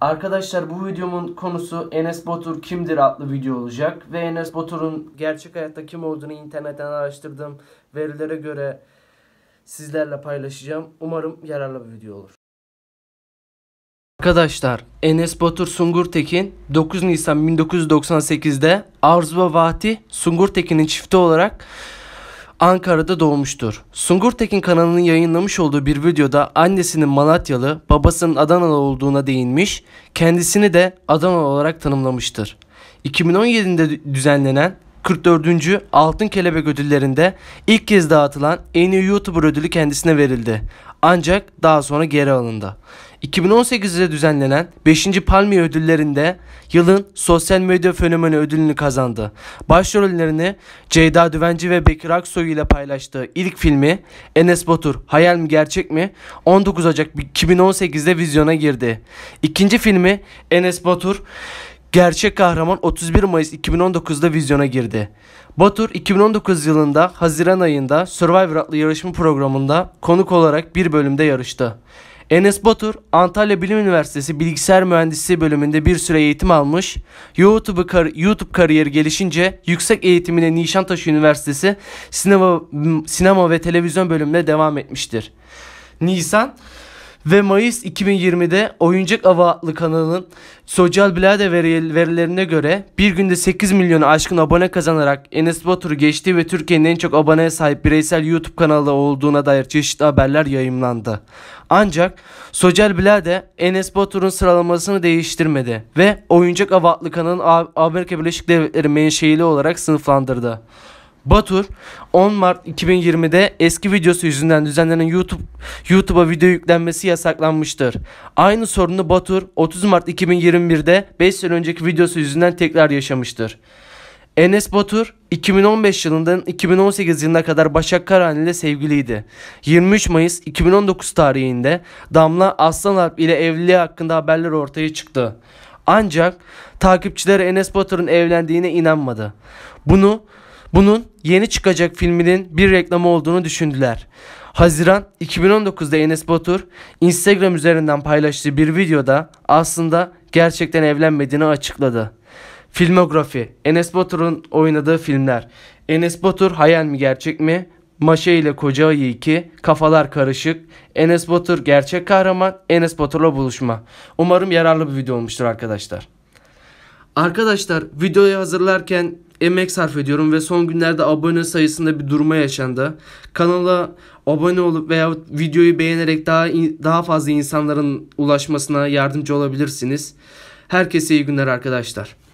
Arkadaşlar bu videomun konusu Enes Batur kimdir adlı video olacak ve Enes Batur'un gerçek hayatta kim olduğunu internetten araştırdığım verilere göre sizlerle paylaşacağım. Umarım yararlı bir video olur. Arkadaşlar Enes Batur Tekin 9 Nisan 1998'de Arzu ve Vati Tekin'in çifti olarak Ankara'da doğmuştur. Sungur Tekin kanalının yayınlamış olduğu bir videoda annesinin Malatyalı, babasının Adanalı olduğuna değinmiş, kendisini de Adanalı olarak tanımlamıştır. 2017'de düzenlenen 44. Altın Kelebek ödüllerinde ilk kez dağıtılan en iyi YouTuber ödülü kendisine verildi. Ancak daha sonra geri alındı. 2018'de düzenlenen 5. Palmiye ödüllerinde yılın sosyal medya fenomeni ödülünü kazandı. Başrollerini Ceyda Düvenci ve Bekir Aksoy ile paylaştığı ilk filmi Enes Batur Hayal mi Gerçek mi 19 Ocak 2018'de vizyona girdi. İkinci filmi Enes Batur Gerçek Kahraman 31 Mayıs 2019'da vizyona girdi. Batur 2019 yılında Haziran ayında Survivor adlı yarışma programında konuk olarak bir bölümde yarıştı. Enes Batur, Antalya Bilim Üniversitesi Bilgisayar Mühendisliği bölümünde bir süre eğitim almış, YouTube, kar YouTube kariyeri gelişince yüksek eğitimine Nişantaşı Üniversitesi sinema, sinema ve televizyon bölümüne devam etmiştir. Nisan ve Mayıs 2020'de Oyuncak Ava adlı kanalının sosyal bilade verilerine göre bir günde 8 milyonu aşkın abone kazanarak Enes Batur'u geçti ve Türkiye'nin en çok aboneye sahip bireysel YouTube kanalı olduğuna dair çeşitli haberler yayınlandı. Ancak Socal Bilade Enes Batur'un sıralamasını değiştirmedi ve Oyuncak Ava adlı kanalın Amerika Birleşik Devletleri menşeili olarak sınıflandırdı. Batur 10 Mart 2020'de eski videosu yüzünden düzenlenen YouTube YouTube'a video yüklenmesi yasaklanmıştır. Aynı sorunu Batur 30 Mart 2021'de 5 sene önceki videosu yüzünden tekrar yaşamıştır. Enes Batur 2015 yılından 2018 yılına kadar Başak Karahan ile sevgiliydi. 23 Mayıs 2019 tarihinde Damla Aslanalp ile evliliği hakkında haberler ortaya çıktı. Ancak takipçileri Enes Batur'un evlendiğine inanmadı. Bunu bunun yeni çıkacak filminin bir reklamı olduğunu düşündüler. Haziran 2019'da Enes Batur Instagram üzerinden paylaştığı bir videoda aslında gerçekten evlenmediğini açıkladı. Filmografi Enes Batur'un oynadığı filmler Enes Batur hayal mi gerçek mi? Maşe ile Koca Ayı 2, Kafalar Karışık, Enes Batur Gerçek Kahraman, Enes Batur'la Buluşma. Umarım yararlı bir video olmuştur arkadaşlar. Arkadaşlar videoyu hazırlarken emek sarf ediyorum ve son günlerde abone sayısında bir durma yaşandı. Kanala abone olup veya videoyu beğenerek daha daha fazla insanların ulaşmasına yardımcı olabilirsiniz. Herkese iyi günler arkadaşlar.